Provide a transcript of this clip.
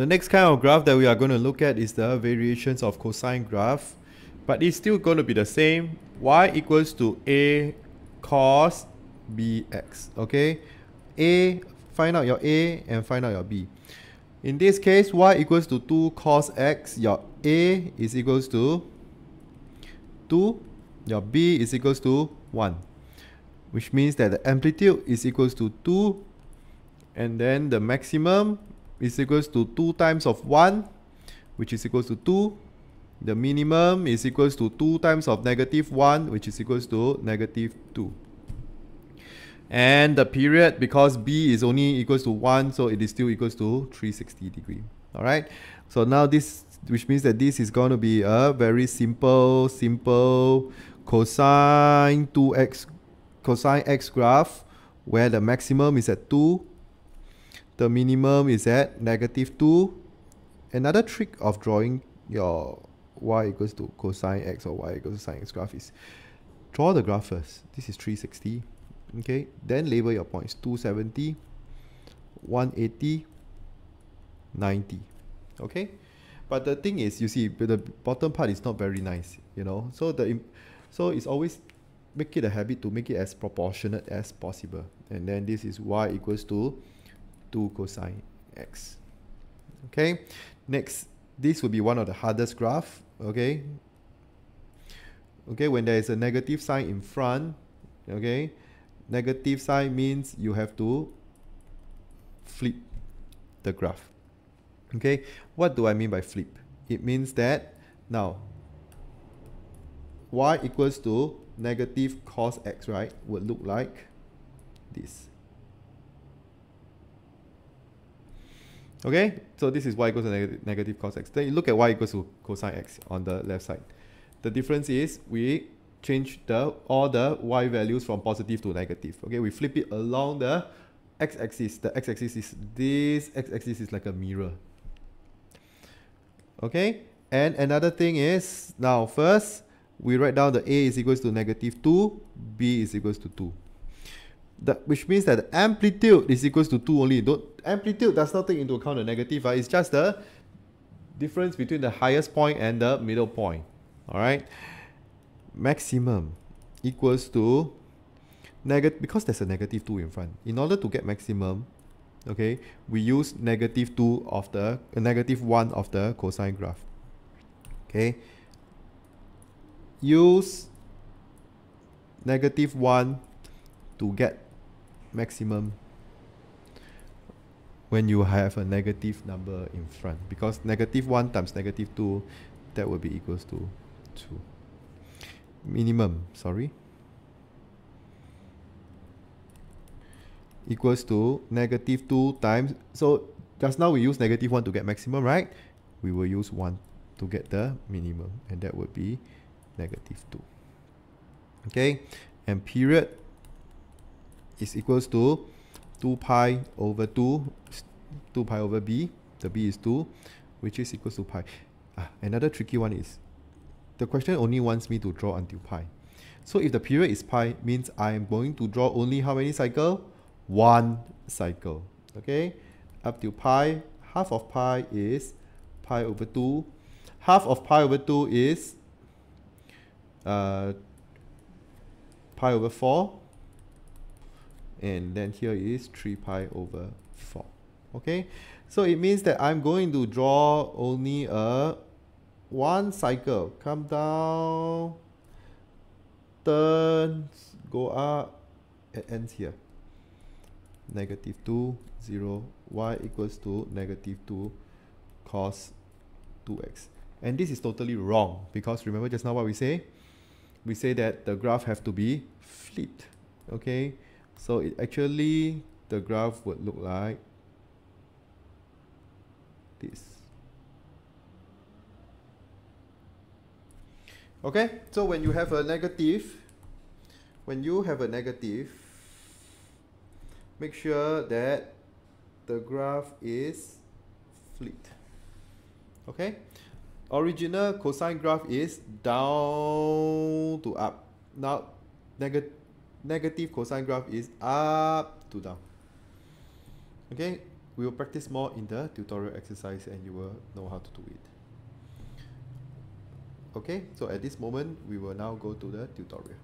The next kind of graph that we are going to look at is the variations of cosine graph. But it's still going to be the same. y equals to a cos bx. Okay. a, find out your a and find out your b. In this case, y equals to 2 cos x. Your a is equals to 2. Your b is equals to 1. Which means that the amplitude is equals to 2. And then the maximum is equals to 2 times of 1, which is equals to 2. The minimum is equals to 2 times of negative 1, which is equals to negative 2. And the period, because B is only equals to 1, so it is still equals to 360 degree. All right. So now this, which means that this is going to be a very simple, simple cosine 2x, cosine x graph, where the maximum is at 2 the minimum is at negative 2. Another trick of drawing your y equals to cosine x or y equals to sine x graph is draw the graph first. This is 360. Okay, then label your points 270, 180, 90. Okay, but the thing is, you see, the bottom part is not very nice, you know. So the so it's always make it a habit to make it as proportionate as possible. And then this is y equals to 2 cosine x. Okay, next, this will be one of the hardest graph, okay? Okay, when there is a negative sign in front, okay, negative sign means you have to flip the graph. Okay, what do I mean by flip? It means that now y equals to negative cos x, right, would look like this. Okay, so this is y equals to neg negative cos x. Then you look at y equals to cosine x on the left side. The difference is we change the all the y values from positive to negative. Okay, we flip it along the x-axis. The x-axis is this x-axis is like a mirror. Okay, and another thing is now first we write down the a is equals to negative 2, b is equals to 2 that which means that the amplitude is equals to 2 only. Don't, amplitude does not take into account the negative. Uh, it's just the difference between the highest point and the middle point. Alright. Maximum equals to negative because there's a negative 2 in front. In order to get maximum, okay, we use negative 2 of the uh, negative 1 of the cosine graph. Okay. Use negative 1 to get maximum when you have a negative number in front because negative 1 times negative 2 that will be equals to 2 minimum sorry equals to negative 2 times so just now we use negative 1 to get maximum right we will use 1 to get the minimum and that would be negative 2 okay and period is equals to 2 pi over 2, 2 pi over b, the b is 2, which is equals to pi. Ah, another tricky one is, the question only wants me to draw until pi. So if the period is pi, means I am going to draw only how many cycle? One cycle, okay? Up to pi, half of pi is pi over 2. Half of pi over 2 is uh, pi over 4 and then here is 3 pi over 4 okay so it means that I'm going to draw only a one cycle come down turn go up it ends here negative 2 0 y equals to negative 2 cos 2x and this is totally wrong because remember just now what we say we say that the graph have to be flipped okay so it actually, the graph would look like this. Okay, so when you have a negative, when you have a negative, make sure that the graph is flipped. Okay, original cosine graph is down to up. Now, negative negative cosine graph is up to down. Okay, we will practice more in the tutorial exercise and you will know how to do it. Okay, so at this moment, we will now go to the tutorial.